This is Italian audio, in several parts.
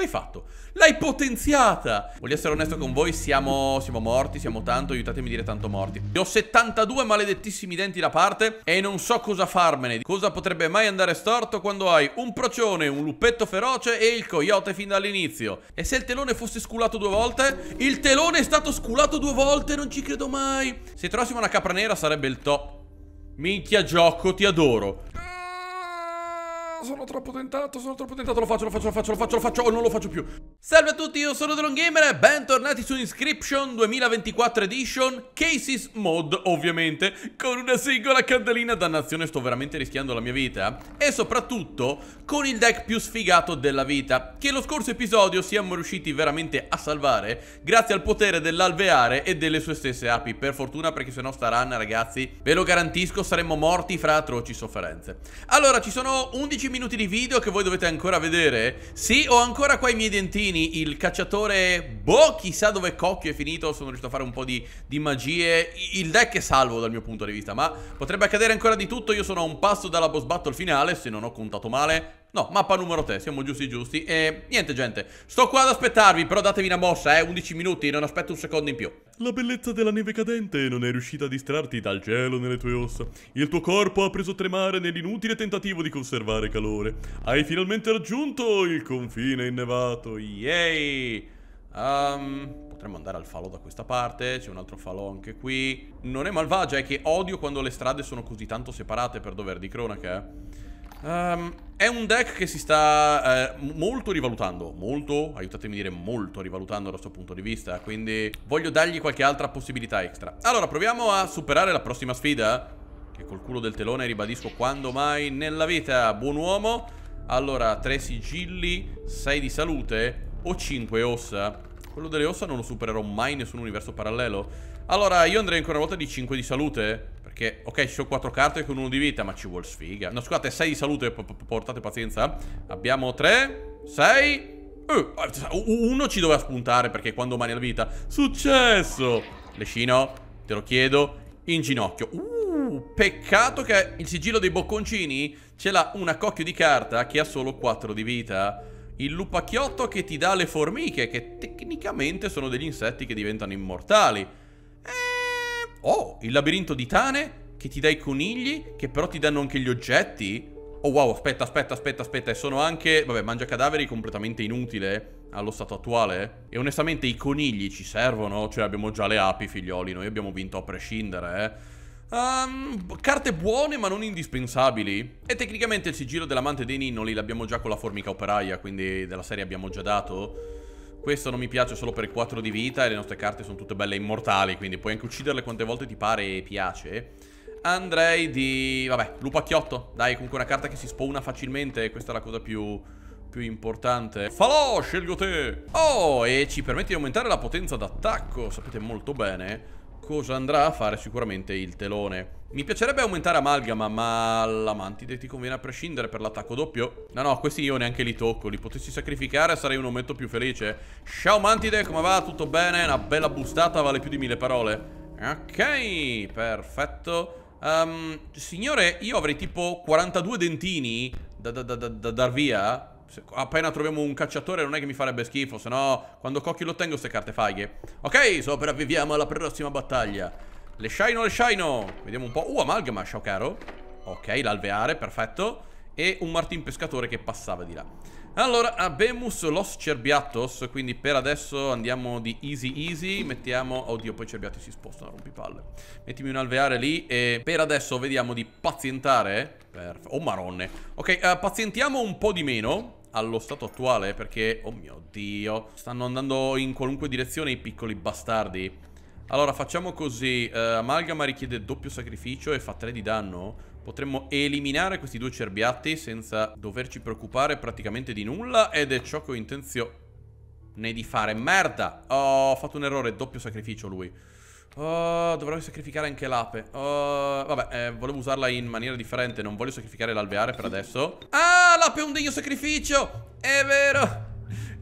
L'hai fatto. L'hai potenziata. Voglio essere onesto con voi, siamo, siamo morti, siamo tanto, aiutatemi a dire tanto morti. Io ho 72 maledettissimi denti da parte e non so cosa farmene. Cosa potrebbe mai andare storto quando hai un procione, un lupetto feroce e il coyote fin dall'inizio. E se il telone fosse sculato due volte? Il telone è stato sculato due volte, non ci credo mai. Se trovassimo una capra nera sarebbe il top. Minchia gioco, ti adoro sono troppo tentato, sono troppo tentato, lo faccio, lo faccio, lo faccio, lo faccio, lo faccio, o non lo faccio più. Salve a tutti, io sono DronGamer e bentornati su Inscription 2024 Edition Cases Mod, ovviamente, con una singola candelina. Dannazione, sto veramente rischiando la mia vita. Eh. E soprattutto con il deck più sfigato della vita, che lo scorso episodio siamo riusciti veramente a salvare grazie al potere dell'alveare e delle sue stesse api. Per fortuna, perché sennò sta run, ragazzi, ve lo garantisco, saremmo morti fra atroci sofferenze. Allora, ci sono 11 minuti di video che voi dovete ancora vedere? Sì, ho ancora qua i miei dentini, il cacciatore... Boh, chissà dove cocchio è finito, sono riuscito a fare un po' di, di magie. Il deck è salvo dal mio punto di vista, ma potrebbe accadere ancora di tutto. Io sono a un passo dalla boss battle finale, se non ho contato male. No, mappa numero 3, siamo giusti giusti E niente gente, sto qua ad aspettarvi Però datevi una mossa, eh, 11 minuti, non aspetto un secondo in più la bellezza della neve cadente non è riuscita a distrarti dal gelo nelle tue ossa. Il tuo corpo ha preso a tremare nell'inutile tentativo di conservare calore. Hai finalmente raggiunto il confine innevato. Yay! Um, potremmo andare al falò da questa parte, c'è un altro falò anche qui. Non è malvagia, è che odio quando le strade sono così tanto separate per dover di cronaca, eh. Um, è un deck che si sta eh, molto rivalutando, molto, aiutatemi a dire molto rivalutando dal suo punto di vista, quindi voglio dargli qualche altra possibilità extra. Allora, proviamo a superare la prossima sfida, che col culo del telone ribadisco quando mai nella vita, buon uomo. Allora, 3 sigilli, 6 di salute o 5 ossa. Quello delle ossa non lo supererò mai in nessun universo parallelo. Allora, io andrei ancora una volta di 5 di salute, perché, ok, ci sono quattro carte con uno di vita, ma ci vuole sfiga. No, scusate, sei di salute, portate pazienza. Abbiamo tre, sei... Uh, uno ci doveva spuntare perché quando mani la vita... Successo! Lescino, te lo chiedo, in ginocchio. Uh, peccato che il sigillo dei bocconcini ce l'ha una cocchio di carta che ha solo quattro di vita. Il lupacchiotto che ti dà le formiche, che tecnicamente sono degli insetti che diventano immortali. Oh, il labirinto di Tane che ti dà i conigli, che però ti danno anche gli oggetti. Oh wow, aspetta, aspetta, aspetta, aspetta. E sono anche... Vabbè, mangia cadaveri completamente inutile eh, allo stato attuale. Eh. E onestamente i conigli ci servono. Cioè abbiamo già le api, figlioli. Noi abbiamo vinto a prescindere, eh. Um, carte buone ma non indispensabili. E tecnicamente il sigillo dell'amante dei ninnoli l'abbiamo già con la formica operaia, quindi della serie abbiamo già dato. Questo non mi piace solo per 4 di vita e le nostre carte sono tutte belle immortali, quindi puoi anche ucciderle quante volte ti pare e piace. Andrei di... vabbè, lupacchiotto. Dai, comunque una carta che si spawna facilmente, questa è la cosa più più importante Falò, scelgo te Oh, e ci permette di aumentare la potenza d'attacco Sapete molto bene cosa andrà a fare sicuramente il telone. Mi piacerebbe aumentare Amalgama, ma la Mantide ti conviene a prescindere per l'attacco doppio. No, no, questi io neanche li tocco, li potessi sacrificare sarei un momento più felice. Ciao Mantide, come va? Tutto bene? Una bella bustata vale più di mille parole. Ok, perfetto. Um, signore, io avrei tipo 42 dentini da, da, da, da dar via se, appena troviamo un cacciatore non è che mi farebbe schifo, se no quando cocchi lo tengo queste carte faghe. Ok, sopravviviamo alla prossima battaglia. Le shino, le shino. Vediamo un po'. Uh, amalgama, ciao caro. Ok, l'alveare, perfetto. E un martin pescatore che passava di là. Allora, abemus los cerbiatos, quindi per adesso andiamo di easy easy, mettiamo... Oddio, poi i cerbiati si spostano, rompipalle. Mettimi un alveare lì e per adesso vediamo di pazientare. Perfetto. Oh, maronne. Ok, uh, pazientiamo un po' di meno, allo stato attuale perché, oh mio Dio, stanno andando in qualunque direzione i piccoli bastardi. Allora, facciamo così. Uh, Amalgama richiede doppio sacrificio e fa 3 di danno. Potremmo eliminare questi due cerbiatti senza doverci preoccupare praticamente di nulla ed è ciò che ho intenzione di fare. Merda! Oh, ho fatto un errore, doppio sacrificio lui. Oh, dovrò sacrificare anche l'ape oh, Vabbè, eh, volevo usarla in maniera differente Non voglio sacrificare l'alveare per adesso Ah, l'ape è un degno sacrificio È vero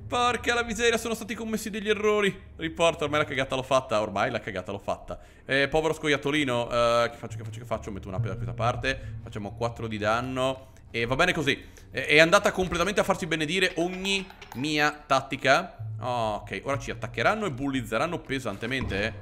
Porca la miseria, sono stati commessi degli errori Riporta, ormai la cagata l'ho fatta Ormai la cagata l'ho fatta eh, Povero scoiattolino eh, Che faccio, che faccio, che faccio Metto un'ape da questa parte Facciamo 4 di danno e va bene così È andata completamente a farsi benedire ogni mia tattica oh, Ok, ora ci attaccheranno e bullizzeranno pesantemente eh.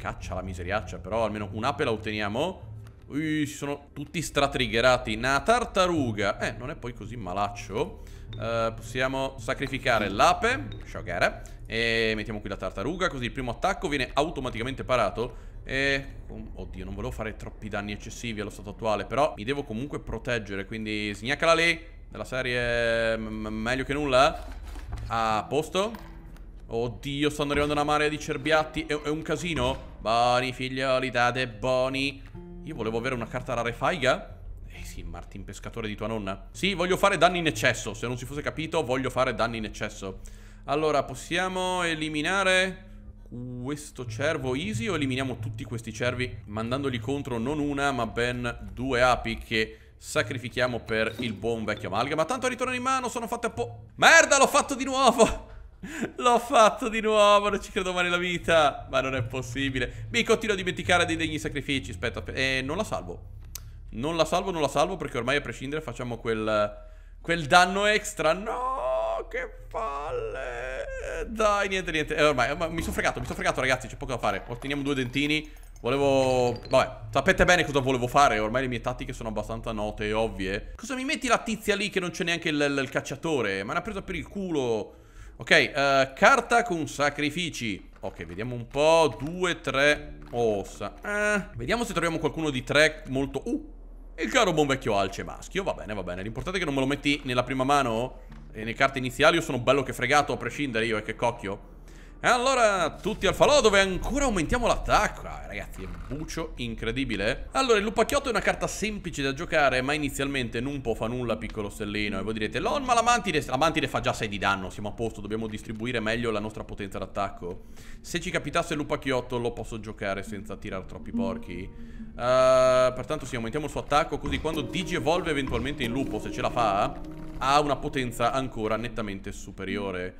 Caccia la miseriaccia Però almeno un'ape la otteniamo Ui, si sono tutti stratriggerati Una tartaruga Eh, non è poi così malaccio uh, Possiamo sacrificare l'ape Sciogare eh, E mettiamo qui la tartaruga Così il primo attacco viene automaticamente parato e... Oddio, non volevo fare troppi danni eccessivi allo stato attuale, però mi devo comunque proteggere, quindi sgnaccala lì. Della serie meglio che nulla. Eh. A posto. Oddio, stanno arrivando una marea di cerbiatti. È, è un casino. Boni, figlioli, date, boni. Io volevo avere una carta rare faiga Eh sì, Martin, pescatore di tua nonna. Sì, voglio fare danni in eccesso. Se non si fosse capito, voglio fare danni in eccesso. Allora, possiamo eliminare questo cervo easy o eliminiamo tutti questi cervi mandandoli contro non una ma ben due api che sacrifichiamo per il buon vecchio amalga. Ma tanto ritorno in mano, sono fatte a po'... Merda, l'ho fatto di nuovo! L'ho fatto di nuovo, non ci credo mai nella vita Ma non è possibile Mi continuo a dimenticare dei degni sacrifici Aspetta, eh, non la salvo Non la salvo, non la salvo perché ormai a prescindere facciamo quel... Quel danno extra No, che palle dai, niente, niente. Eh, ormai, ormai mi sono fregato, mi sono fregato, ragazzi. C'è poco da fare. Otteniamo due dentini. Volevo... Vabbè, sapete bene cosa volevo fare. Ormai le mie tattiche sono abbastanza note e ovvie. Cosa mi metti la tizia lì che non c'è neanche il, il cacciatore? Ma l'ha presa per il culo. Ok, uh, carta con sacrifici. Ok, vediamo un po'. Due, tre ossa. Eh, vediamo se troviamo qualcuno di tre molto... Uh, il caro buon vecchio alce maschio. Va bene, va bene. L'importante è che non me lo metti nella prima mano. E le carte iniziali io sono bello che fregato a prescindere io, e che cocchio. E allora, tutti al falò dove ancora aumentiamo l'attacco. Ah, ragazzi, è bucio incredibile. Allora, il lupacchiotto è una carta semplice da giocare, ma inizialmente non può fa nulla, piccolo stellino. E voi direte, Lon, ma la mantide, la mantide fa già 6 di danno, siamo a posto, dobbiamo distribuire meglio la nostra potenza d'attacco. Se ci capitasse il lupacchiotto, lo posso giocare senza tirare troppi porchi. Uh, pertanto sì, aumentiamo il suo attacco, così quando Digi evolve eventualmente in lupo, se ce la fa ha una potenza ancora nettamente superiore.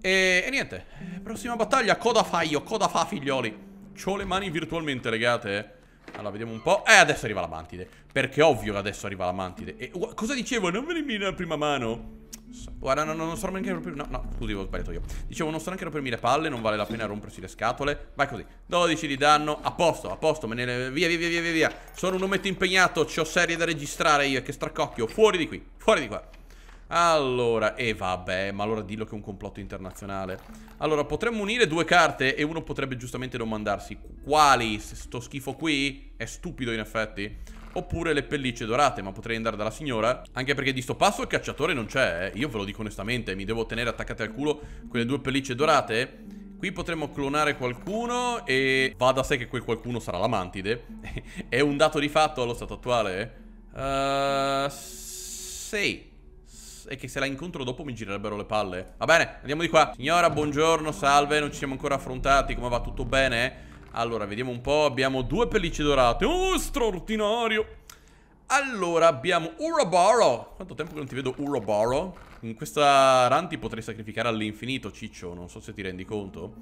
E, e niente, prossima battaglia, coda fa io, coda fa figlioli. C'ho le mani virtualmente legate, eh. Allora, vediamo un po'. Eh, adesso arriva la mantide. Perché ovvio che adesso arriva la mantide. E uh, cosa dicevo? Non venirmi la prima mano. Guarda, no, no, non sarò neanche rompermi... No, no, scusi, ho sbagliato io. Dicevo, non sto neanche rompermi le palle, non vale la pena rompersi le scatole. Vai così. 12 di danno. A posto, a posto, me ne... Via, via, via, via, via. Sono un ometto impegnato, ho serie da registrare io. Che stracocchio. Fuori di qui, fuori di qua. Allora, e eh vabbè, ma allora dillo che è un complotto internazionale. Allora, potremmo unire due carte e uno potrebbe giustamente domandarsi quali, sto schifo qui è stupido in effetti. Oppure le pellicce dorate, ma potrei andare dalla signora. Anche perché di sto passo il cacciatore non c'è, eh. Io ve lo dico onestamente, mi devo tenere attaccate al culo quelle due pellicce dorate. Qui potremmo clonare qualcuno e va da sé che quel qualcuno sarà la mantide. è un dato di fatto allo stato attuale. Uh, sì e che se la incontro dopo mi girerebbero le palle Va bene, andiamo di qua Signora, buongiorno, salve, non ci siamo ancora affrontati Come va, tutto bene? Allora, vediamo un po', abbiamo due pellicce dorate Oh, straordinario Allora, abbiamo Uroboro Quanto tempo che non ti vedo Uroboro In questa run ti potrei sacrificare all'infinito, ciccio Non so se ti rendi conto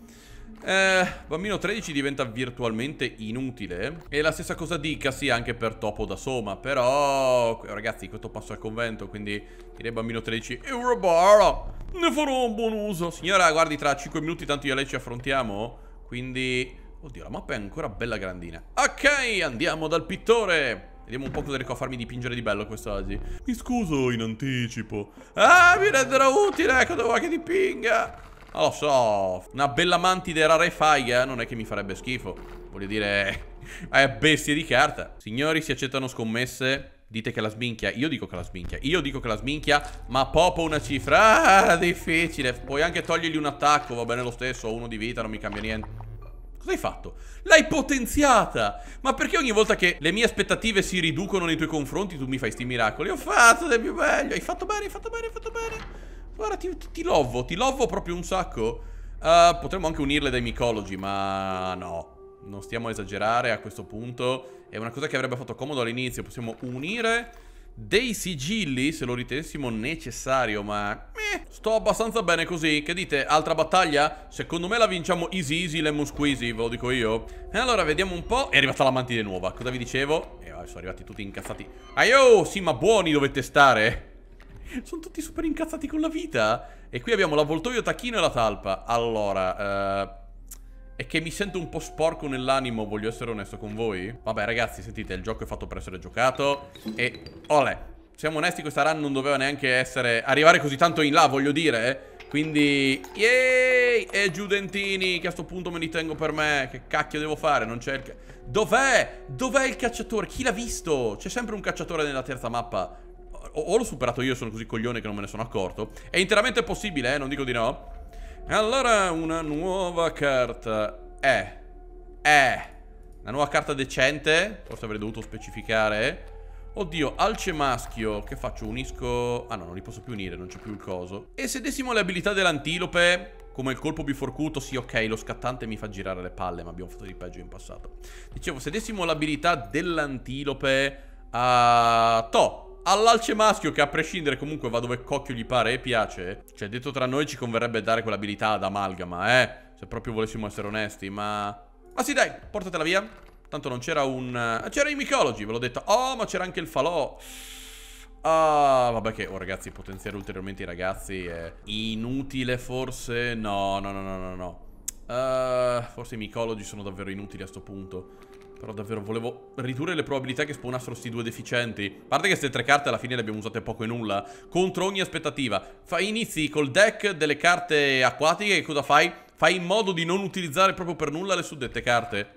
eh, bambino 13 diventa virtualmente inutile. E la stessa cosa dicasi anche per Topo da Soma. Però, ragazzi, questo passo al convento, quindi direi bambino 13. Eurobara, eh, ne farò un buon uso. Signora, guardi, tra 5 minuti tanto io e lei ci affrontiamo. Quindi, oddio, la mappa è ancora bella grandina. Ok, andiamo dal pittore. Vediamo un po' cosa riesco a farmi dipingere di bello quest'oggi. Mi scuso in anticipo. Ah, mi renderò utile, cosa vuoi che dipinga? Non lo so Una bella mantide rarefaia eh, Non è che mi farebbe schifo Voglio dire È bestie di carta Signori si accettano scommesse Dite che la sminchia Io dico che la sminchia Io dico che la sminchia Ma popo una cifra Ah difficile Puoi anche togliergli un attacco Va bene lo stesso Uno di vita non mi cambia niente Cosa hai fatto? L'hai potenziata! Ma perché ogni volta che le mie aspettative si riducono nei tuoi confronti tu mi fai sti miracoli? Ho fatto del più meglio! Hai fatto bene, hai fatto bene, hai fatto bene! Guarda, ti, ti, lovo, ti lovo proprio un sacco. Uh, potremmo anche unirle dai micologi, ma no. Non stiamo a esagerare a questo punto. È una cosa che avrebbe fatto comodo all'inizio. Possiamo unire dei sigilli, se lo ritenessimo necessario, ma... Eh, sto abbastanza bene così. Che dite? Altra battaglia? Secondo me la vinciamo easy easy lemon squeezy, ve lo dico io. E allora, vediamo un po'. È arrivata la mantide nuova. Cosa vi dicevo? E eh, sono arrivati tutti incazzati. Aio, sì, ma buoni dovete stare. Sono tutti super incazzati con la vita. E qui abbiamo l'avvoltoio, tacchino e la talpa. Allora, eh... E che mi sento un po' sporco nell'animo, voglio essere onesto con voi. Vabbè ragazzi, sentite, il gioco è fatto per essere giocato e... Ole! Siamo onesti, questa run non doveva neanche essere... Arrivare così tanto in là, voglio dire. Quindi... Yay! E giù dentini, che a sto punto me li tengo per me. Che cacchio devo fare? Non c'è il... Dov'è? Dov'è il cacciatore? Chi l'ha visto? C'è sempre un cacciatore nella terza mappa o, o l'ho superato io, sono così coglione che non me ne sono accorto. È interamente possibile, eh, non dico di no. Allora, una nuova carta. Eh. Eh. Una nuova carta decente. Forse avrei dovuto specificare. Oddio, alce maschio. Che faccio? Unisco... Ah no, non li posso più unire, non c'è più il coso. E se dessimo le abilità dell'antilope... Come il colpo biforcuto, sì ok, lo scattante mi fa girare le palle, ma abbiamo fatto di peggio in passato. Dicevo, se dessimo l'abilità dell'antilope a... To, all'alce maschio che a prescindere comunque va dove cocchio gli pare e piace. Cioè detto tra noi ci converrebbe dare quell'abilità ad amalgama, eh. Se proprio volessimo essere onesti, ma... Ma sì dai, portatela via. Tanto non c'era un... C'era i micologi, ve l'ho detto. Oh, ma c'era anche il falò. Ah, vabbè che, oh ragazzi, potenziare ulteriormente i ragazzi è inutile forse? No, no, no, no, no, no. Uh, forse i micologi sono davvero inutili a sto punto. Però davvero volevo ridurre le probabilità che spawnassero sti due deficienti. A parte che queste tre carte alla fine le abbiamo usate poco e nulla. Contro ogni aspettativa. Fai inizi col deck delle carte acquatiche e cosa fai? Fai in modo di non utilizzare proprio per nulla le suddette carte.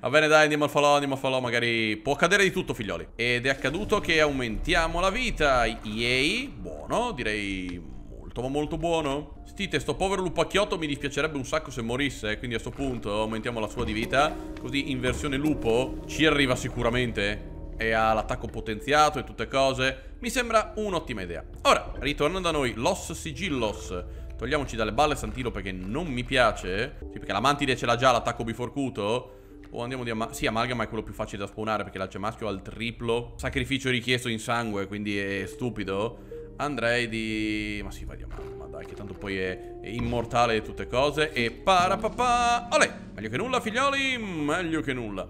Va bene dai andiamo al falò, andiamo al falò Magari può accadere di tutto figlioli Ed è accaduto che aumentiamo la vita Yay, buono direi Tomo molto buono. Stite, sto povero lupacchiotto mi dispiacerebbe un sacco se morisse. Eh, quindi a sto punto aumentiamo la sua di vita. Così in versione lupo ci arriva sicuramente. E ha l'attacco potenziato e tutte cose. Mi sembra un'ottima idea. Ora, ritornando a noi Los Sigillos. Togliamoci dalle balle Santilo perché non mi piace. Sì, perché la mantide ce l'ha già l'attacco biforcuto. O andiamo di amalgama Sì, Amalgama è quello più facile da spawnare perché l'alce maschio ha il triplo sacrificio richiesto in sangue, quindi è stupido. Andrei di... Ma si, sì, vai di Amaro, ma dai, che tanto poi è, è immortale e tutte cose. E parapapà... Olè! Meglio che nulla, figlioli! Meglio che nulla.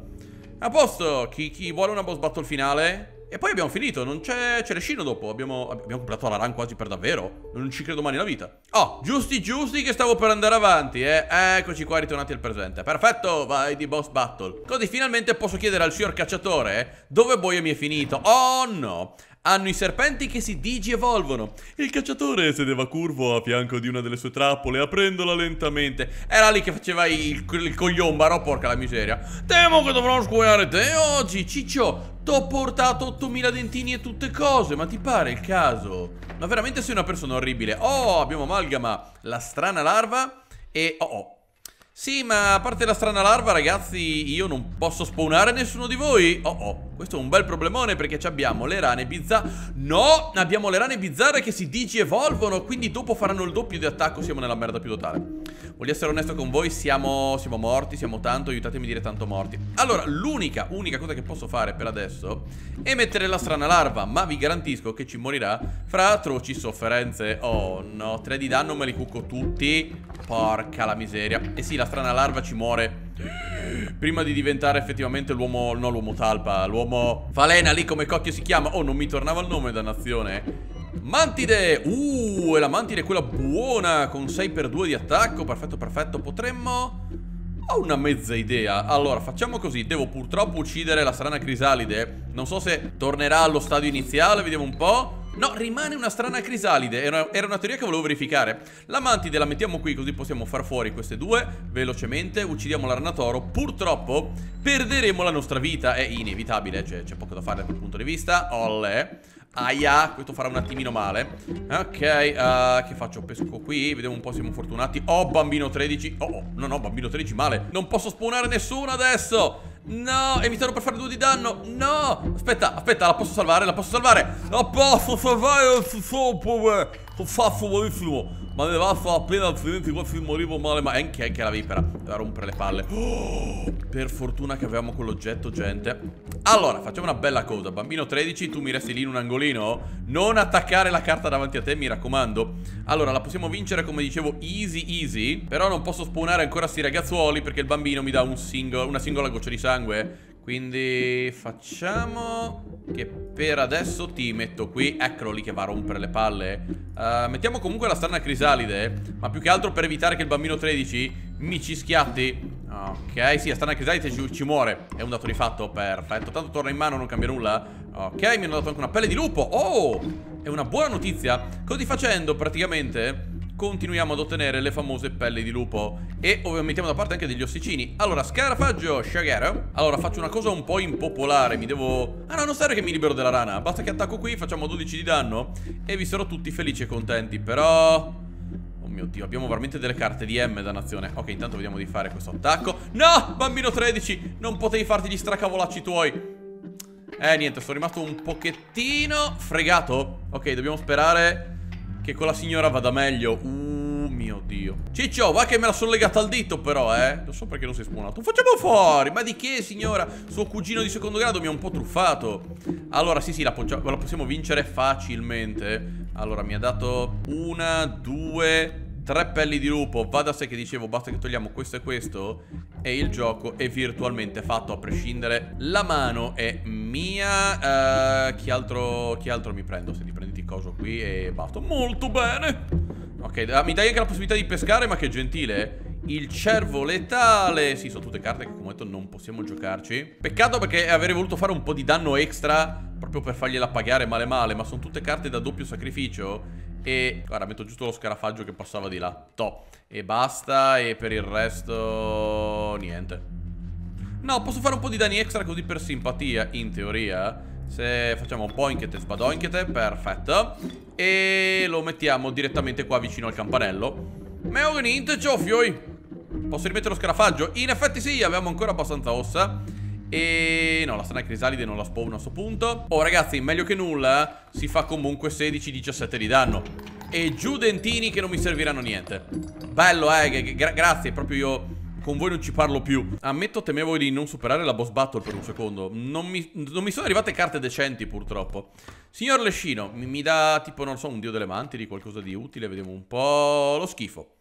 A posto! Chi, chi vuole una boss battle finale? E poi abbiamo finito, non c'è c'è l'escino dopo. Abbiamo, abbiamo comprato la run quasi per davvero. Non ci credo mai nella vita. Oh, giusti giusti che stavo per andare avanti, eh. Eccoci qua, ritornati al presente. Perfetto, vai di boss battle. Così finalmente posso chiedere al signor cacciatore eh, dove Boia mi è finito. Oh no! hanno i serpenti che si digievolvono. Il cacciatore sedeva curvo a fianco di una delle sue trappole, aprendola lentamente. Era lì che faceva il, il cogliombaro, porca la miseria. Temo che dovrò scuoiare te oggi, ciccio. T'ho portato 8000 dentini e tutte cose, ma ti pare il caso? Ma veramente sei una persona orribile. Oh, abbiamo amalgama, la strana larva e... Oh, oh. Sì, ma a parte la strana larva, ragazzi, io non posso spawnare nessuno di voi. Oh, oh. Questo è un bel problemone perché abbiamo le rane bizzarre No, abbiamo le rane bizzarre che si digievolvono Quindi dopo faranno il doppio di attacco Siamo nella merda più totale Voglio essere onesto con voi, siamo, siamo morti Siamo tanto, aiutatemi a dire tanto morti Allora, l'unica, unica cosa che posso fare per adesso È mettere la strana larva Ma vi garantisco che ci morirà Fra atroci sofferenze Oh no, tre di danno me li cucco tutti Porca la miseria E eh sì, la strana larva ci muore Prima di diventare effettivamente l'uomo, no l'uomo talpa, l'uomo falena lì come cocchio si chiama Oh non mi tornava il nome dannazione Mantide, uh, è la mantide quella buona con 6x2 di attacco, perfetto perfetto Potremmo... Ho una mezza idea Allora facciamo così Devo purtroppo uccidere la strana crisalide Non so se tornerà allo stadio iniziale Vediamo un po' No, rimane una strana crisalide, era, era una teoria che volevo verificare. La mantide la mettiamo qui così possiamo far fuori queste due velocemente, uccidiamo l'arnatoro. Purtroppo perderemo la nostra vita, è inevitabile, c'è poco da fare da quel punto di vista. Olle. Aia, questo farà un attimino male Ok, uh, che faccio? Pesco qui, vediamo un po' se siamo fortunati Oh, bambino 13 Oh, no, no, bambino 13 male Non posso spawnare nessuno adesso No, e per fare due di danno No, aspetta, aspetta, la posso salvare, la posso salvare La posso salvare Fa benissimo ma ne vaffa appena altrimenti qua fi morivo male Ma anche, anche la vipera Deve rompere le palle oh, Per fortuna che avevamo quell'oggetto gente Allora facciamo una bella cosa Bambino 13 tu mi resti lì in un angolino Non attaccare la carta davanti a te mi raccomando Allora la possiamo vincere come dicevo easy easy Però non posso spawnare ancora sti ragazzuoli Perché il bambino mi dà un singolo, una singola goccia di sangue quindi facciamo che per adesso ti metto qui Eccolo lì che va a rompere le palle uh, Mettiamo comunque la strana crisalide Ma più che altro per evitare che il bambino 13 mi ci schiatti Ok, sì, la strana crisalide ci, ci, muore È un dato di fatto, perfetto Tanto torna in mano, non cambia nulla Ok, mi hanno dato anche una pelle di lupo Oh, è una buona notizia Così facendo praticamente continuiamo ad ottenere le famose pelle di lupo E ovviamente mettiamo da parte anche degli ossicini Allora, scarafaggio, shagero Allora, faccio una cosa un po' impopolare Mi devo... Ah no, non serve che mi libero della rana Basta che attacco qui, facciamo 12 di danno E vi sarò tutti felici e contenti Però... Oh mio Dio, abbiamo veramente delle carte di M da nazione Ok, intanto vediamo di fare questo attacco No, bambino 13 Non potevi farti gli stracavolacci tuoi Eh, niente, sono rimasto un pochettino fregato Ok, dobbiamo sperare che con la signora vada meglio Uh, mio Dio Ciccio, va che me la sono legata al dito però, eh Non so perché non sei spawnato Facciamo fuori Ma di che, signora? Suo cugino di secondo grado mi ha un po' truffato Allora, sì, sì, la, la possiamo vincere facilmente Allora, mi ha dato una, due, tre Tre pelli di lupo, va da sé che dicevo, basta che togliamo questo e questo e il gioco è virtualmente fatto a prescindere. La mano è mia, uh, chi, altro, chi altro mi prendo? Se ti prenditi coso qui e basta. Molto bene! Ok, ah, mi dai anche la possibilità di pescare, ma che gentile, eh. il cervo letale Sì, sono tutte carte che come ho detto non possiamo giocarci Peccato perché avrei voluto fare un po' di danno extra Proprio per fargliela pagare male male Ma sono tutte carte da doppio sacrificio e guarda metto giusto lo scarafaggio che passava di là Top E basta e per il resto niente No posso fare un po' di danni extra così per simpatia In teoria Se facciamo un po' inchete spadoinchete Perfetto E lo mettiamo direttamente qua vicino al campanello Meogninte ciofioi Posso rimettere lo scarafaggio? In effetti sì abbiamo ancora abbastanza ossa e no, la strana crisalide non la spawno a questo punto Oh ragazzi, meglio che nulla eh. Si fa comunque 16-17 di danno E giù dentini che non mi serviranno niente Bello eh, gra grazie Proprio io con voi non ci parlo più Ammetto temevo di non superare la boss battle per un secondo Non mi, non mi sono arrivate carte decenti purtroppo Signor Lescino, mi, mi dà tipo, non so, un dio delle mantidi Qualcosa di utile, vediamo un po' Lo schifo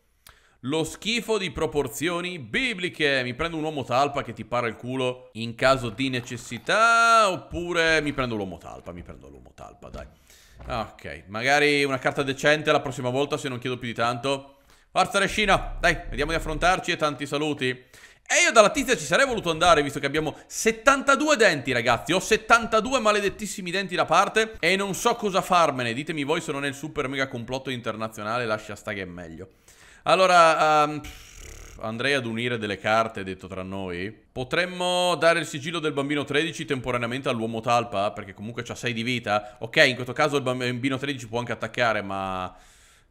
lo schifo di proporzioni bibliche. Mi prendo un uomo talpa che ti para il culo in caso di necessità. Oppure mi prendo l'uomo talpa. Mi prendo l'uomo talpa, dai. Ah, ok, magari una carta decente la prossima volta se non chiedo più di tanto. Forza Rescina, dai, vediamo di affrontarci e tanti saluti. E io dalla tizia ci sarei voluto andare visto che abbiamo 72 denti ragazzi Ho 72 maledettissimi denti da parte E non so cosa farmene Ditemi voi se non è il super mega complotto internazionale Lascia sta che è meglio allora, um, andrei ad unire delle carte, detto tra noi. Potremmo dare il sigillo del bambino 13 temporaneamente all'uomo talpa, perché comunque c'ha 6 di vita. Ok, in questo caso il bambino 13 può anche attaccare, ma...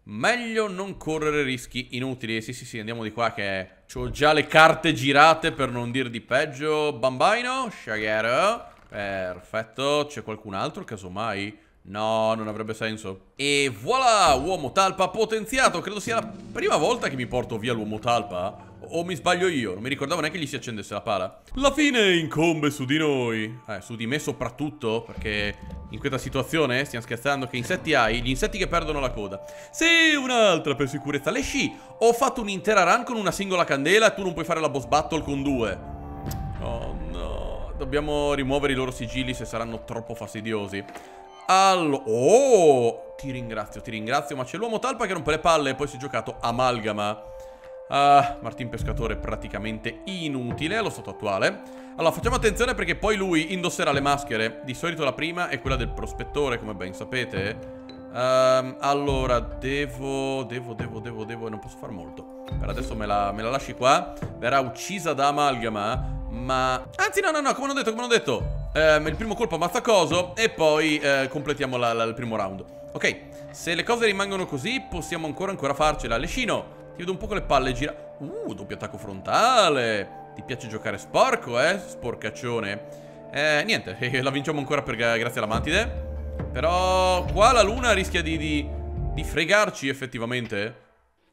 Meglio non correre rischi inutili. Sì, sì, sì, andiamo di qua che... Ho già le carte girate per non dir di peggio. Bambino, Shagero. Perfetto, c'è qualcun altro casomai? No, non avrebbe senso. E voilà, uomo talpa potenziato. Credo sia la prima volta che mi porto via l'uomo talpa. O mi sbaglio io, non mi ricordavo neanche che gli si accendesse la pala. La fine incombe su di noi. Eh, su di me soprattutto, perché in questa situazione stiamo scherzando che insetti hai? Gli insetti che perdono la coda. Sì, un'altra per sicurezza. Le sci. Ho fatto un'intera run con una singola candela e tu non puoi fare la boss battle con due. Oh no. Dobbiamo rimuovere i loro sigilli se saranno troppo fastidiosi. Allora... Oh! Ti ringrazio, ti ringrazio, ma c'è l'uomo talpa che rompe le palle e poi si è giocato amalgama. Ah, uh, Martin Pescatore praticamente inutile allo stato attuale. Allora, facciamo attenzione perché poi lui indosserà le maschere. Di solito la prima è quella del prospettore, come ben sapete. Um, allora, devo, devo, devo, devo, devo, non posso far molto. Per adesso me la, me la lasci qua. Verrà uccisa da amalgama, ma... Anzi, no, no, no, come ho detto, come ho detto ehm, il primo colpo ammazza coso e poi eh, completiamo la, la, il primo round. Ok, se le cose rimangono così possiamo ancora ancora farcela. Lescino, ti vedo un po' con le palle gira... Uh, doppio attacco frontale! Ti piace giocare sporco, eh? Sporcaccione. Eh, niente, la vinciamo ancora per, grazie alla Mantide. Però qua la luna rischia di, di, di fregarci effettivamente.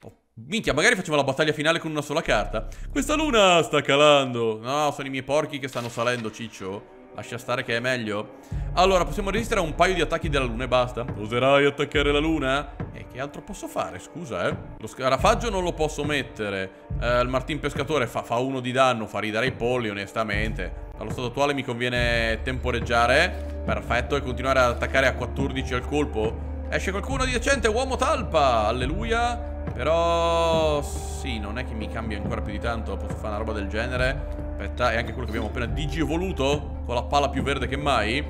Oh, minchia, magari facciamo la battaglia finale con una sola carta. Questa luna sta calando. No, sono i miei porchi che stanno salendo, ciccio. Lascia stare che è meglio Allora, possiamo resistere a un paio di attacchi della luna e basta Oserai attaccare la luna? E che altro posso fare? Scusa, eh Lo scarafaggio non lo posso mettere eh, Il martin pescatore fa, fa, uno di danno Fa ridare i polli, onestamente Allo stato attuale mi conviene temporeggiare Perfetto, e continuare ad attaccare a 14 al colpo Esce qualcuno di decente, uomo talpa Alleluia Però... Sì, non è che mi cambia ancora più di tanto Posso fare una roba del genere Aspetta, è anche quello che abbiamo appena digievoluto con la pala più verde che mai.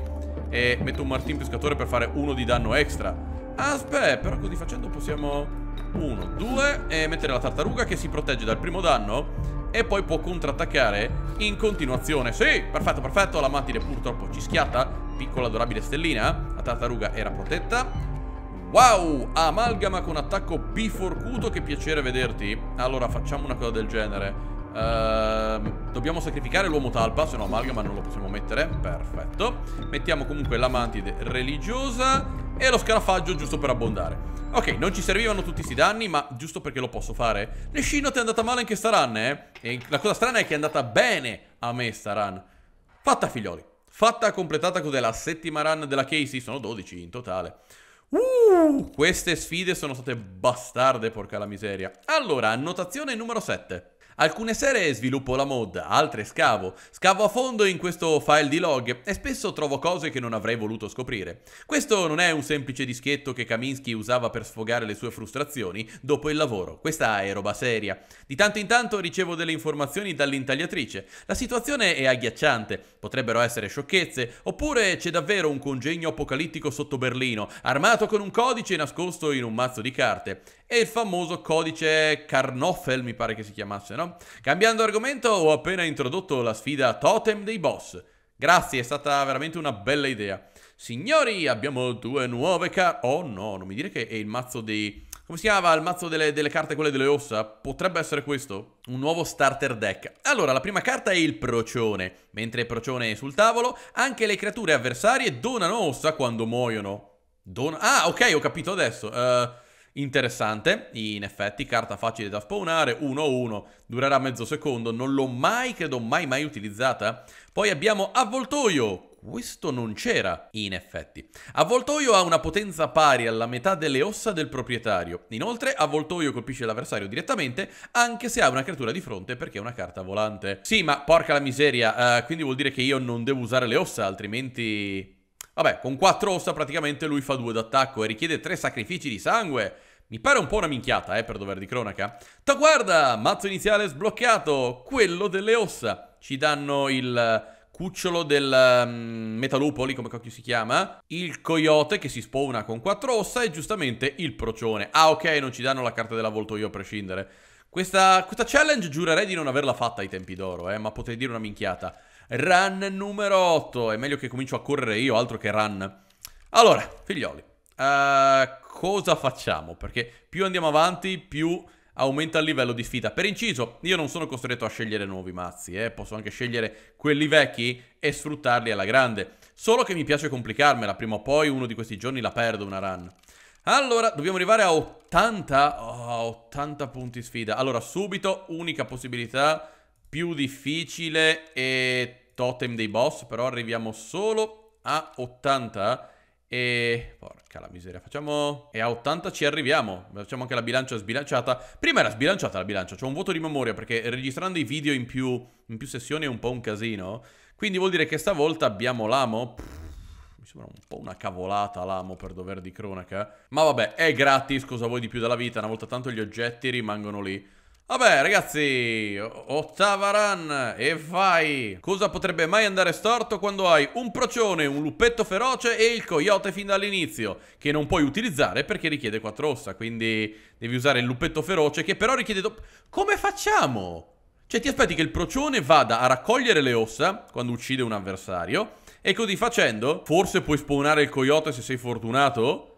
E metto un martin pescatore per fare uno di danno extra. Aspetta, però così facendo possiamo... Uno, due, e mettere la tartaruga che si protegge dal primo danno e poi può contrattaccare in continuazione. Sì, perfetto, perfetto. La matine purtroppo ci schiatta. Piccola adorabile stellina. La tartaruga era protetta. Wow, amalgama con attacco biforcuto, che piacere vederti. Allora facciamo una cosa del genere. Ehm, dobbiamo sacrificare l'uomo talpa, se no amalgama non lo possiamo mettere. Perfetto. Mettiamo comunque la mantide religiosa e lo scarafaggio giusto per abbondare. Ok, non ci servivano tutti questi danni, ma giusto perché lo posso fare. Nescino ti è andata male anche sta run, eh? E la cosa strana è che è andata bene a me sta run. Fatta figlioli. Fatta, completata, cos'è la settima run della Casey? Sono 12 in totale. Uh, queste sfide sono state bastarde, porca la miseria. Allora, annotazione numero 7. Alcune sere sviluppo la mod, altre scavo, scavo a fondo in questo file di log e spesso trovo cose che non avrei voluto scoprire. Questo non è un semplice dischetto che Kaminsky usava per sfogare le sue frustrazioni dopo il lavoro, questa è roba seria. Di tanto in tanto ricevo delle informazioni dall'intagliatrice, la situazione è agghiacciante, potrebbero essere sciocchezze, oppure c'è davvero un congegno apocalittico sotto Berlino, armato con un codice nascosto in un mazzo di carte. E il famoso codice Carnoffel mi pare che si chiamasse, no? Milano. Cambiando argomento, ho appena introdotto la sfida Totem dei Boss. Grazie, è stata veramente una bella idea. Signori, abbiamo due nuove carte. Oh no, non mi dire che è il mazzo dei... Come si chiama il mazzo delle, delle, carte, quelle delle ossa? Potrebbe essere questo? Un nuovo starter deck. Allora, la prima carta è il procione. Mentre il procione è sul tavolo, anche le creature avversarie donano ossa quando muoiono. Don ah, ok, ho capito adesso. Uh, Interessante, in effetti, carta facile da spawnare, 1-1, durerà mezzo secondo, non l'ho mai, credo, mai mai utilizzata. Poi abbiamo Avvoltoio, questo non c'era, in effetti. Avvoltoio ha una potenza pari alla metà delle ossa del proprietario. Inoltre, Avvoltoio colpisce l'avversario direttamente, anche se ha una creatura di fronte perché è una carta volante. Sì, ma porca la miseria, uh, quindi vuol dire che io non devo usare le ossa, altrimenti... Vabbè, con quattro ossa praticamente lui fa due d'attacco e richiede tre sacrifici di sangue. Mi pare un po' una minchiata, eh, per dover di cronaca. Ta guarda, mazzo iniziale sbloccato, quello delle ossa. Ci danno il eh, cucciolo del um, mm, metalupo, come cacchio si chiama, il coyote che si spawna con quattro ossa e giustamente il procione. Ah ok, non ci danno la carta io a prescindere. Questa, questa challenge giurerei di non averla fatta ai tempi d'oro, eh, ma potrei dire una minchiata. Run numero 8, è meglio che comincio a correre io, altro che run. Allora, figlioli, eh, cosa facciamo? Perché più andiamo avanti, più aumenta il livello di sfida. Per inciso, io non sono costretto a scegliere nuovi mazzi, eh? posso anche scegliere quelli vecchi e sfruttarli alla grande. Solo che mi piace complicarmela, prima o poi uno di questi giorni la perdo una run. Allora, dobbiamo arrivare a 80, oh, 80 punti sfida. Allora, subito, unica possibilità, più difficile e totem dei boss, però arriviamo solo a 80 e... Porca la miseria, facciamo... E a 80 ci arriviamo. Facciamo anche la bilancia sbilanciata. Prima era sbilanciata la bilancia, c'ho un voto di memoria perché registrando i video in più, in più sessioni è un po' un casino. Quindi vuol dire che stavolta abbiamo l'amo... mi sembra un po' una cavolata l'amo per dover di cronaca. Ma vabbè, è gratis, cosa vuoi di più della vita? Una volta tanto gli oggetti rimangono lì. Vabbè ragazzi, ottava run e vai Cosa potrebbe mai andare storto quando hai un procione, un lupetto feroce e il coyote fin dall'inizio Che non puoi utilizzare perché richiede 4 ossa Quindi devi usare il lupetto feroce che però richiede... Come facciamo? Cioè ti aspetti che il procione vada a raccogliere le ossa quando uccide un avversario E così facendo, forse puoi spawnare il coyote se sei fortunato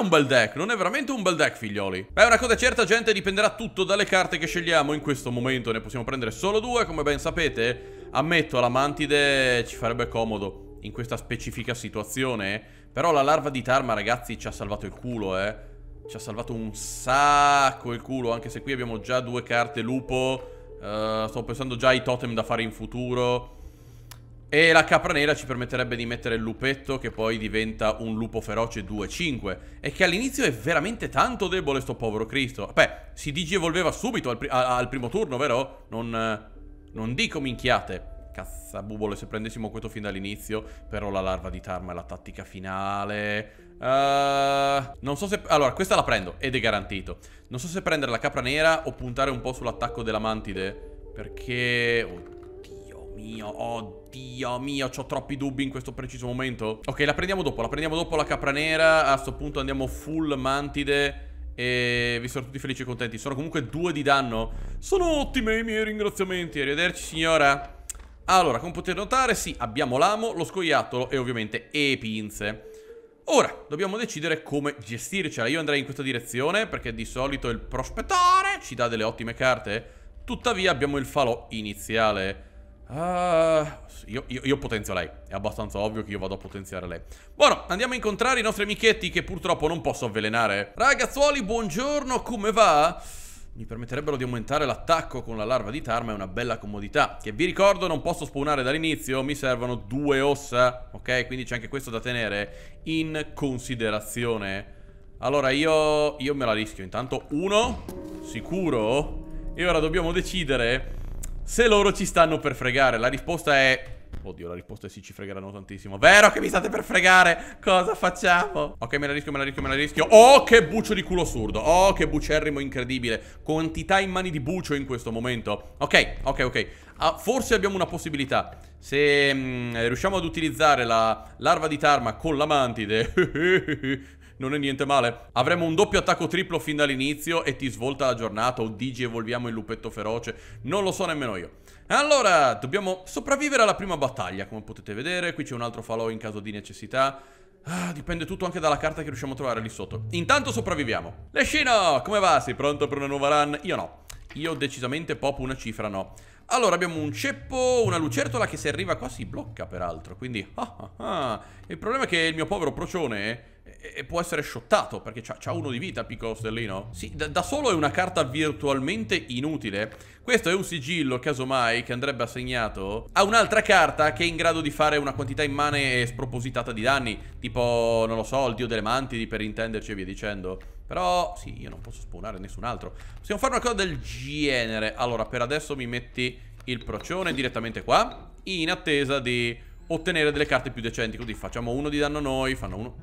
è un bel deck, non è veramente un bel deck, figlioli. Beh, una cosa certa, gente, dipenderà tutto dalle carte che scegliamo. In questo momento ne possiamo prendere solo due, come ben sapete. Ammetto, la Mantide ci farebbe comodo in questa specifica situazione. Però la larva di Tarma, ragazzi, ci ha salvato il culo, eh. Ci ha salvato un sacco il culo, anche se qui abbiamo già due carte lupo. Uh, sto pensando già ai totem da fare in futuro. E la capra nera ci permetterebbe di mettere il lupetto che poi diventa un lupo feroce 2-5 e che all'inizio è veramente tanto debole sto povero Cristo. Beh, si digievolveva subito al, pri al primo turno, vero? Non, non dico minchiate. Cazzabubole, se prendessimo questo fin dall'inizio, però la larva di Tarma è la tattica finale. Uh, non so se... Allora, questa la prendo ed è garantito. Non so se prendere la capra nera o puntare un po' sull'attacco della mantide. Perché... Oddio mio, oddio. Dio mio, ho troppi dubbi in questo preciso momento. Ok, la prendiamo dopo, la prendiamo dopo la capra nera. A sto punto andiamo full mantide. E vi sono tutti felici e contenti. Sono comunque due di danno. Sono ottime i miei ringraziamenti. Arrivederci, signora. Allora, come potete notare, sì, abbiamo l'amo, lo scoiattolo e ovviamente e pinze. Ora, dobbiamo decidere come gestircela. Io andrei in questa direzione perché di solito il prospettare ci dà delle ottime carte. Tuttavia abbiamo il falò iniziale. Eh, io, io, io, potenzio lei È abbastanza ovvio che io vado a potenziare lei Buono, andiamo a incontrare i nostri amichetti Che purtroppo non posso avvelenare Ragazzuoli, buongiorno, come va? Mi permetterebbero di aumentare l'attacco con la larva di Tarma È una bella comodità Che vi ricordo non posso spawnare dall'inizio Mi servono due ossa Ok, quindi c'è anche questo da tenere in considerazione Allora io, io me la rischio Intanto uno, sicuro E ora dobbiamo decidere se loro ci stanno per fregare. La risposta è... Oddio, la risposta è sì, ci fregheranno tantissimo. Vero che mi state per fregare? Cosa facciamo? Ok, me la rischio, me la rischio, me la rischio. Oh, che bucio di culo assurdo. Oh, che bucerrimo incredibile. Quantità in mani di bucio in questo momento. Ok, ok, ok ah, forse abbiamo una possibilità. Se mh, mm, riusciamo ad utilizzare la larva di Tarma con la mantide, non è niente male. Avremo un doppio attacco triplo fin dall'inizio e ti svolta la giornata o digi evolviamo il lupetto feroce. Non lo so nemmeno io. Allora, dobbiamo sopravvivere alla prima battaglia, come potete vedere. Qui c'è un altro falò in caso di necessità. Ah, dipende tutto anche dalla carta che riusciamo a trovare lì sotto. Intanto sopravviviamo. Lescino, come va? Sei pronto per una nuova run? Io no. Io decisamente pop una cifra no. Allora abbiamo un ceppo, una lucertola che se arriva qua si blocca peraltro Quindi ah, ah, ah. Il problema è che il mio povero procione eh, eh può essere shottato Perché c'ha uno di vita piccolo stellino Sì, da, da, solo è una carta virtualmente inutile Questo è un sigillo casomai che andrebbe assegnato A un'altra carta che è in grado di fare una quantità immane e spropositata di danni Tipo, non lo so, il dio delle mantidi per intenderci e via dicendo però, sì, io non posso spawnare nessun altro Possiamo fare una cosa del genere Allora, per adesso mi metti il procione direttamente qua In attesa di ottenere delle carte più decenti Così facciamo uno di danno noi, fanno uno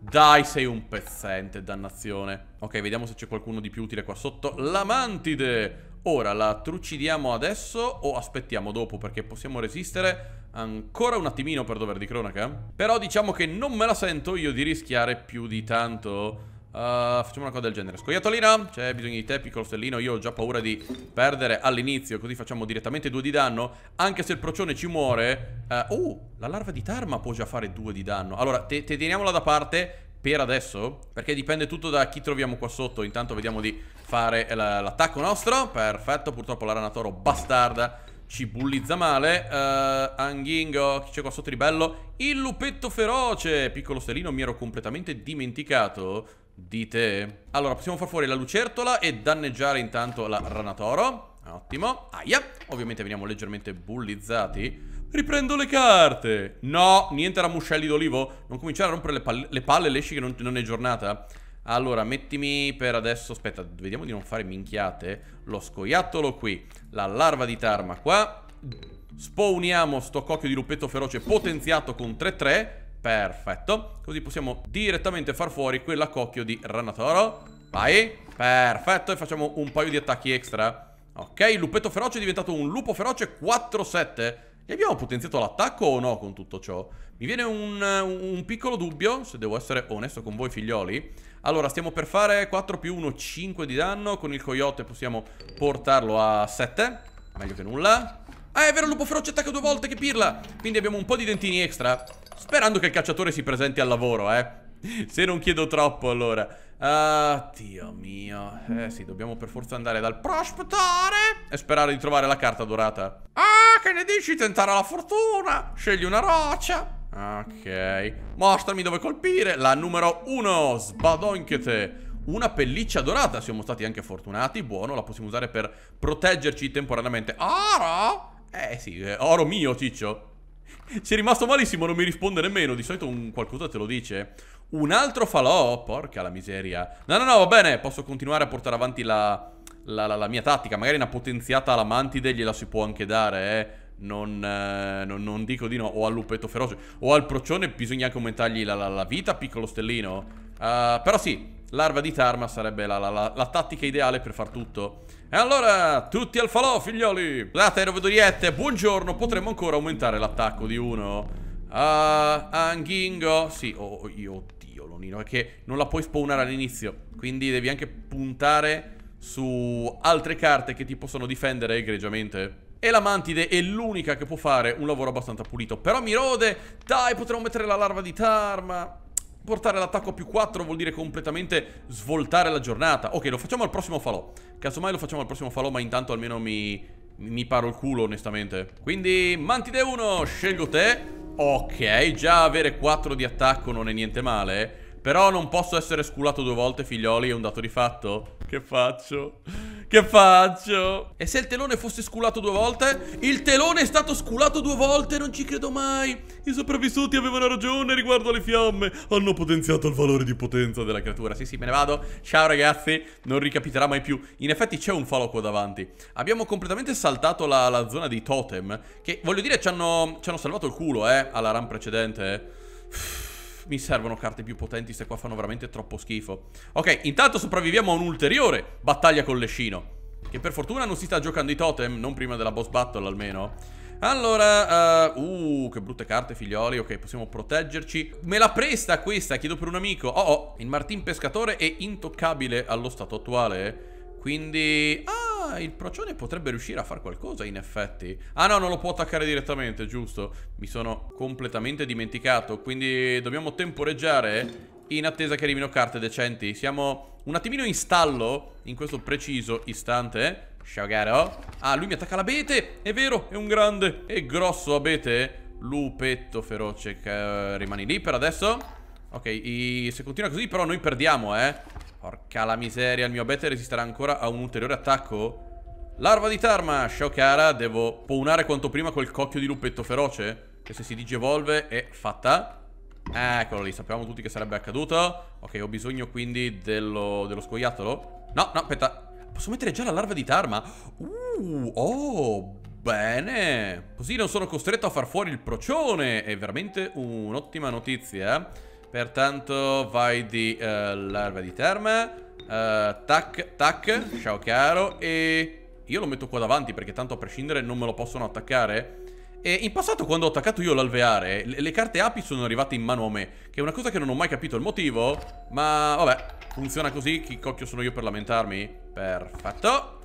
Dai, sei un pezzente, dannazione Ok, vediamo se c'è qualcuno di più utile qua sotto La mantide Ora, la trucidiamo adesso o aspettiamo dopo? Perché possiamo resistere ancora un attimino per dover di cronaca Però diciamo che non me la sento io di rischiare più di tanto eh, facciamo una cosa del genere Scoiattolina, c'è bisogno di te, piccolo stellino Io ho già paura di perdere all'inizio Così facciamo direttamente due di danno Anche se il procione ci muore uh, Oh, la larva di tarma può già fare due di danno Allora, te, te teniamola da parte per adesso Perché dipende tutto da chi troviamo qua sotto Intanto vediamo di fare eh, l'attacco nostro Perfetto, purtroppo la rana toro bastarda ci bullizza male uh, Anghingo, chi c'è qua sotto di bello? Il lupetto feroce Piccolo stellino, mi ero completamente dimenticato Dite. Allora, possiamo far fuori la lucertola e danneggiare intanto la ranatoro. Ottimo. Aia. Ovviamente veniamo leggermente bullizzati. Riprendo le carte. No, niente ramuscelli d'olivo. Non cominciare a rompere le palle, le palle lesci che non, non è giornata. Allora, mettimi per adesso... Aspetta, vediamo di non fare minchiate. Lo scoiattolo qui. La larva di tarma qua. Spawniamo sto cocchio di luppetto feroce potenziato con 3-3 perfetto. Così possiamo direttamente far fuori quell'accocchio di Ranatoro. Vai, perfetto, e facciamo un paio di attacchi extra. Ok, il lupetto feroce è diventato un lupo feroce 4-7. E abbiamo potenziato l'attacco o no con tutto ciò? Mi viene un, un, piccolo dubbio, se devo essere onesto con voi figlioli. Allora, stiamo per fare 4 più 1, 5 di danno. Con il coyote possiamo portarlo a 7. Meglio che nulla. Ah, è vero, lupo feroce attacca due volte, che pirla! Quindi abbiamo un po' di dentini extra. Sperando che il cacciatore si presenti al lavoro, eh. Se non chiedo troppo, allora. Ah, Dio mio. Eh sì, dobbiamo per forza andare dal prospettore e sperare di trovare la carta dorata. Ah, che ne dici tentare la fortuna? Scegli una roccia. Ok. Mostrami dove colpire. La numero uno. Sbadonchete. Una pelliccia dorata. Siamo stati anche fortunati. Buono, la possiamo usare per proteggerci temporaneamente. Oro? Eh sì, eh, oro mio, ciccio. Ci è rimasto malissimo, non mi risponde nemmeno. Di solito un qualcosa te lo dice. Un altro falò? Oh, porca la miseria. No, no, no, va bene. Posso continuare a portare avanti la, la, la, la mia tattica. Magari una potenziata alla mantide gliela si può anche dare, eh. Non, eh, non, non, dico di no. O al lupetto feroce. O al procione bisogna anche aumentargli la, vita, piccolo stellino. Uh, però sì, l'arva di Tarma sarebbe la tattica ideale per far tutto. E allora, tutti al falò, figlioli! vedo rovedoriette, buongiorno, potremmo ancora aumentare l'attacco di uno. Ah, uh, Anghingo. Sì, oh, oh, oddio, Lonino, È che non la puoi spawnare all'inizio. Quindi devi anche puntare su altre carte che ti possono difendere egregiamente. E la mantide è l'unica che può fare un lavoro abbastanza pulito. Però mi rode! Dai, potremmo mettere la larva di Tarma! portare l'attacco a più 4 vuol dire completamente svoltare la giornata. Ok, lo facciamo al prossimo falò. Casomai lo facciamo al prossimo falò, ma intanto almeno mi, mi paro il culo, onestamente. Quindi, Mantide 1, scelgo te. Ok, già avere 4 di attacco non è niente male. Però non posso essere sculato due volte, figlioli, è un dato di fatto. Che faccio? Che faccio? E se il telone fosse sculato due volte? Il telone è stato sculato due volte, non ci credo mai. I sopravvissuti avevano ragione riguardo alle fiamme. Hanno potenziato il valore di potenza della creatura. Sì, sì, me ne vado. Ciao ragazzi, non ricapiterà mai più. In effetti c'è un falò qua davanti. Abbiamo completamente saltato la, la zona dei totem. Che, voglio dire, ci hanno, ci hanno salvato il culo, eh, alla run precedente. Uff. Eh. Mi servono carte più potenti, se qua fanno veramente troppo schifo. Ok, intanto sopravviviamo a un'ulteriore battaglia con l'escino. Che per fortuna non si sta giocando i totem, non prima della boss battle almeno. Allora, uh, uh, che brutte carte figlioli Ok, possiamo proteggerci Me la presta questa, chiedo per un amico Oh oh, il Martin Pescatore è intoccabile allo stato attuale Quindi... Ah, Ah, il procione potrebbe riuscire a fare qualcosa in effetti. Ah no, non lo può attaccare direttamente, giusto. Mi sono completamente dimenticato. Quindi dobbiamo temporeggiare in attesa che arrivino carte decenti. Siamo un attimino in stallo in questo preciso istante. Shogaro. Ah, lui mi attacca l'abete. È vero, è un grande e grosso abete. Lupetto feroce che rimani lì per adesso. Ok, se continua così però noi perdiamo, eh. Porca la miseria, il mio bete resisterà ancora a un ulteriore attacco? Larva di Tarma, cara, devo pounare quanto prima quel cocchio di lupetto feroce Che se si digievolve è fatta Eccolo lì, sappiamo tutti che sarebbe accaduto Ok, ho bisogno quindi dello, dello scoiattolo No, no, aspetta Posso mettere già la larva di Tarma? Uh, oh, bene Così non sono costretto a far fuori il procione È veramente un'ottima notizia Pertanto vai di uh, larva di terme Uh, tac, tac, ciao caro. E io lo metto qua davanti perché tanto a prescindere non me lo possono attaccare. E in passato quando ho attaccato io l'alveare, le, le carte api sono arrivate in mano a me. Che è una cosa che non ho mai capito il motivo. Ma vabbè, funziona così. Chi cocchio sono io per lamentarmi? Perfetto.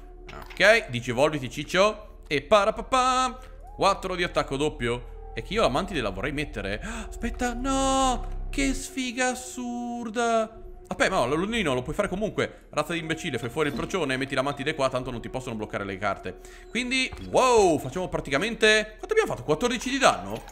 Ok, digivolviti ciccio. E parapapà 4 di attacco doppio E che io la mantide la vorrei mettere ah, Aspetta, no che sfiga assurda! Vabbè, ma no, l'onnino lo puoi fare comunque. Razza di imbecille, fai fuori il procione e metti la mantide qua, tanto non ti possono bloccare le carte. Quindi, wow, facciamo praticamente... Quanto abbiamo fatto? 14 di danno?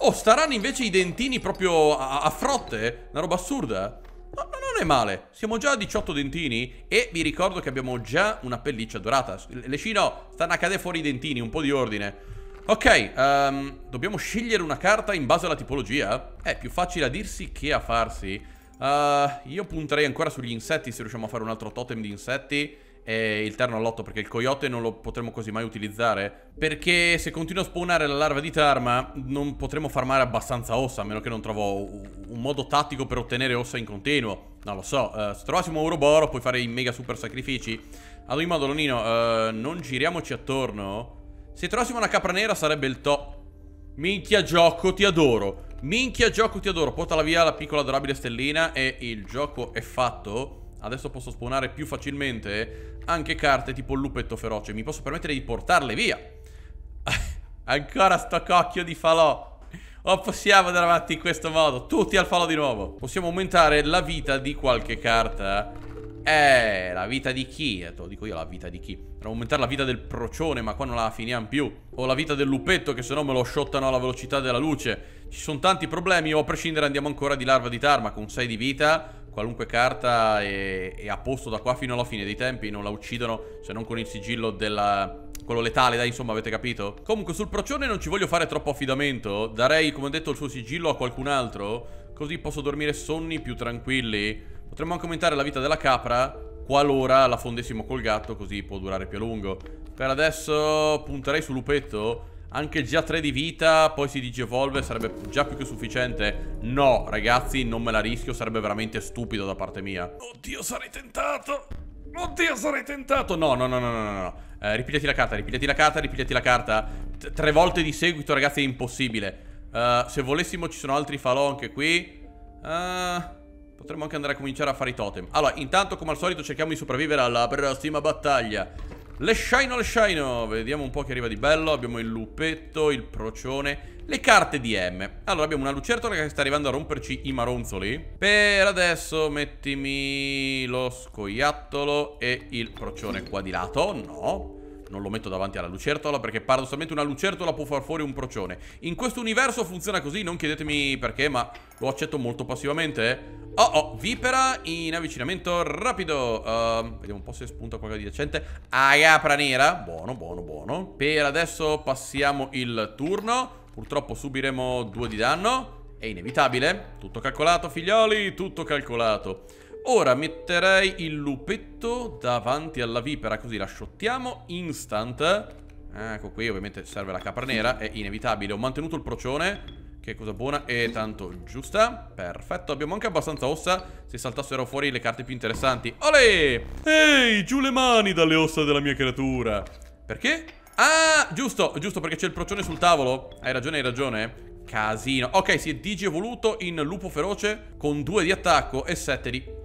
Oh, staranno invece i dentini proprio a, a frotte? Una roba assurda. No, no, non è male. Siamo già a 18 dentini e vi ricordo che abbiamo già una pelliccia dorata. Lescino, stanno a cadere fuori i dentini, un po' di ordine. Ok, um, dobbiamo scegliere una carta in base alla tipologia? È più facile a dirsi che a farsi. Uh, io punterei ancora sugli insetti se riusciamo a fare un altro totem di insetti e il terno all'otto perché il coyote non lo potremo quasi mai utilizzare perché se continuo a spawnare la larva di tarma non potremo farmare abbastanza ossa a meno che non trovo un modo tattico per ottenere ossa in continuo non lo so, uh, se trovassimo Uroboro puoi fare i mega super sacrifici ad ogni modo Lonino, uh, eh, non giriamoci attorno se trovassimo una capra nera sarebbe il top. Minchia gioco, ti adoro. Minchia gioco, ti adoro. Portala via la piccola adorabile stellina e il gioco è fatto. Adesso posso spawnare più facilmente anche carte tipo lupetto feroce. Mi posso permettere di portarle via. Ancora sto cocchio di falò. O possiamo andare avanti in questo modo Tutti al falò di nuovo Possiamo aumentare la vita di qualche carta eh, la vita di chi? Eh, te lo dico io, la vita di chi? Per aumentare la vita del procione, ma qua non la finiamo più. O la vita del lupetto, che se no me lo sciottano alla velocità della luce. Ci sono tanti problemi, o a prescindere andiamo ancora di larva di tarma, con 6 di vita. Qualunque carta è, è a posto da qua fino alla fine dei tempi, non la uccidono se non con il sigillo della, quello letale, dai, insomma, avete capito? Comunque, sul procione non ci voglio fare troppo affidamento. Darei, come ho detto, il suo sigillo a qualcun altro. Così posso dormire sonni più tranquilli. Potremmo anche aumentare la vita della capra qualora la fondessimo col gatto, così può durare più a lungo. Per adesso punterei sul lupetto. Anche già 3 di vita, poi si digievolve, sarebbe già più che sufficiente. No, ragazzi, non me la rischio, sarebbe veramente stupido da parte mia. Oddio, sarei tentato! Oddio, sarei tentato! No, no, no, no, no, no. Eh, ripigliati la carta, ripigliati la carta, ripigliati la carta. T tre volte di seguito, ragazzi, è impossibile. Uh, se volessimo ci sono altri falò anche qui. Uh, Potremmo anche andare a cominciare a fare i totem Allora, intanto come al solito cerchiamo di sopravvivere alla prossima battaglia Le shino, le shino Vediamo un po' che arriva di bello Abbiamo il lupetto, il procione Le carte di M Allora abbiamo una lucertola che sta arrivando a romperci i maronzoli Per adesso mettimi lo scoiattolo e il procione qua di lato No non lo metto davanti alla lucertola perché paradossalmente una lucertola può far fuori un procione. In questo universo funziona così, non chiedetemi perché, ma lo accetto molto passivamente. Eh. Oh oh, vipera in avvicinamento rapido. Uh, vediamo un po' se spunta qualcosa di decente. Agapra nera, buono, buono, buono. Per adesso passiamo il turno. Purtroppo subiremo due di danno. È inevitabile. Tutto calcolato, figlioli, tutto calcolato. Ora metterei il lupetto davanti alla vipera così la sciottiamo instant Ecco qui ovviamente serve la capra nera, è inevitabile Ho mantenuto il procione che cosa buona e tanto giusta Perfetto, abbiamo anche abbastanza ossa Se saltassero fuori le carte più interessanti Olè! Ehi, giù le mani dalle ossa della mia creatura Perché? Ah, giusto, giusto perché c'è il procione sul tavolo Hai ragione, hai ragione Casino Ok, si è digievoluto in lupo feroce Con 2 di attacco e 7 di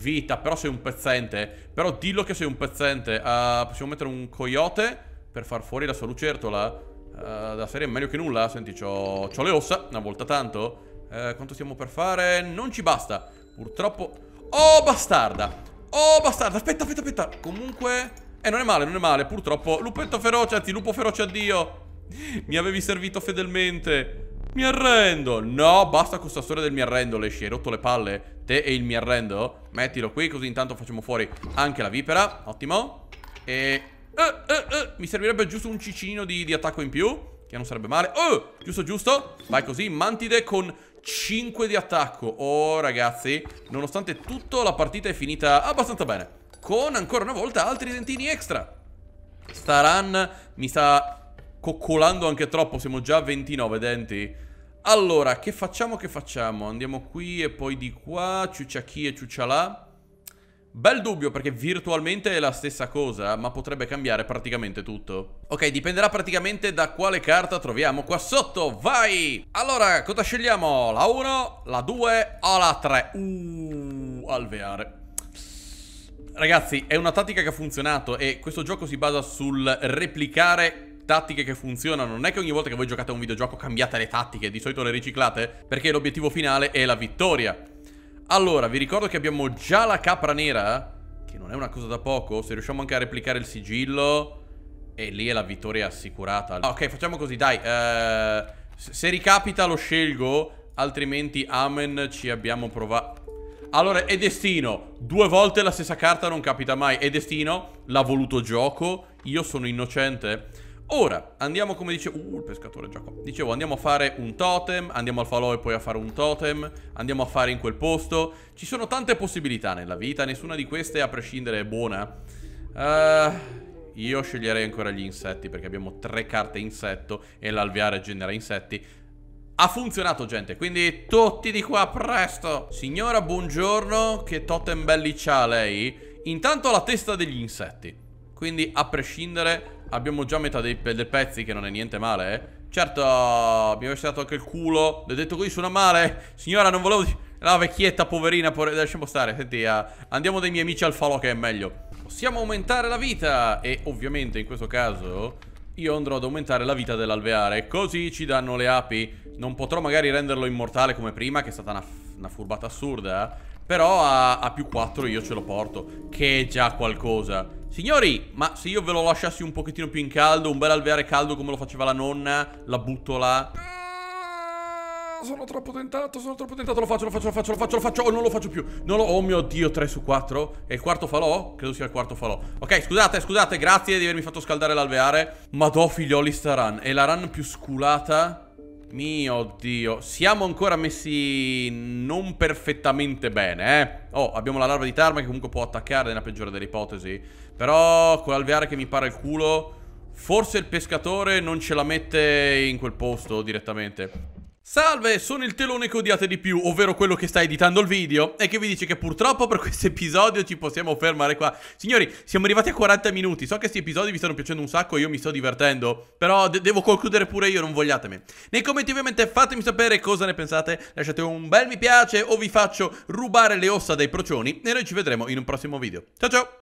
vita, però sei un pezzente. Però dillo che sei un pezzente. Uh, possiamo mettere un coyote per far fuori la sua lucertola. Uh, ah, da serie è meglio che nulla. Senti, ho le ossa, una volta tanto. Uh, quanto stiamo per fare? Non ci basta. Purtroppo... Oh, bastarda! Oh, bastarda! Aspetta, aspetta, aspetta. Comunque... Eh, non è male, non è male. Purtroppo... Lupetto feroce, anzi, lupo feroce, addio. Mi avevi servito fedelmente. Mi arrendo No, basta con questa storia del mi arrendo Lesci, hai rotto le palle Te e il mi arrendo Mettilo qui così intanto facciamo fuori anche la vipera Ottimo E... Eh, eh, eh. Mi servirebbe giusto un cicino di, di attacco in più Che non sarebbe male Oh, giusto giusto Vai così, mantide con 5 di attacco Oh ragazzi Nonostante tutto la partita è finita abbastanza bene Con ancora una volta altri dentini extra Staran mi sta coccolando anche troppo, siamo già a 29 denti. Allora, che facciamo, che facciamo? Andiamo qui e poi di qua, ciuccia chi e ciuccia là. Bel dubbio perché virtualmente è la stessa cosa ma potrebbe cambiare praticamente tutto Ok dipenderà praticamente da quale carta troviamo qua sotto vai Allora cosa scegliamo? La 1, la 2 o la 3? Uh, alveare Ragazzi è una tattica che ha funzionato e questo gioco si basa sul replicare tattiche che funzionano. Non è che ogni volta che voi giocate a un videogioco cambiate le tattiche, di solito le riciclate, perché l'obiettivo finale è la vittoria. Allora, vi ricordo che abbiamo già la capra nera, che non è una cosa da poco. Se riusciamo anche a replicare il sigillo, e lì è la vittoria assicurata. Ah, ok, facciamo così, dai. Eh, se ricapita lo scelgo, altrimenti amen ci abbiamo provato. Allora, è destino. Due volte la stessa carta non capita mai. È destino, l'ha voluto gioco, io sono innocente. Ora, andiamo come dice... Uh, il pescatore è già qua. Dicevo, andiamo a fare un totem, andiamo al falò e poi a fare un totem, andiamo a fare in quel posto. Ci sono tante possibilità nella vita, nessuna di queste a prescindere è buona. Uh, io sceglierei ancora gli insetti perché abbiamo tre carte insetto e l'alveare genera insetti. Ha funzionato gente, quindi tutti di qua presto! Signora, buongiorno, che totem belli c'ha lei? Intanto la testa degli insetti. Quindi a prescindere Abbiamo già metà dei, dei pezzi che non è niente male, eh Certo, mi avete dato anche il culo L'ho detto così, suona male Signora, non volevo... La vecchietta, poverina, povera... lasciamo stare Senti, uh, andiamo dai miei amici al falò che è meglio Possiamo aumentare la vita E ovviamente in questo caso Io andrò ad aumentare la vita dell'alveare Così ci danno le api Non potrò magari renderlo immortale come prima Che è stata una, una furbata assurda eh. Però a, a più 4 io ce lo porto Che è già qualcosa Signori, ma se io ve lo lasciassi un pochettino più in caldo, un bel alveare caldo come lo faceva la nonna, la butto là. Eh, sono troppo tentato, sono troppo tentato, lo faccio, lo faccio, lo faccio, lo faccio, lo faccio, oh non lo faccio più non lo, Oh mio Dio, 3 su 4 È il quarto falò? Credo sia il quarto falò Ok, scusate, scusate, grazie di avermi fatto scaldare l'alveare Ma do figlioli sta run È la run più sculata mio Dio, siamo ancora messi non perfettamente bene, eh? Oh, abbiamo la larva di Tarma che comunque può attaccare nella peggiore delle ipotesi. Però quell'alveare che mi para il culo Forse il pescatore non ce la mette in quel posto direttamente Salve, sono il telone che odiate di più, ovvero quello che sta editando il video e che vi dice che purtroppo per questo episodio ci possiamo fermare qua. Signori, siamo arrivati a 40 minuti, so che questi episodi vi stanno piacendo un sacco, io mi sto divertendo, però de devo concludere pure io, non vogliatemi. Nei commenti ovviamente fatemi sapere cosa ne pensate, lasciate un bel mi piace o vi faccio rubare le ossa dai procioni e noi ci vedremo in un prossimo video. Ciao ciao!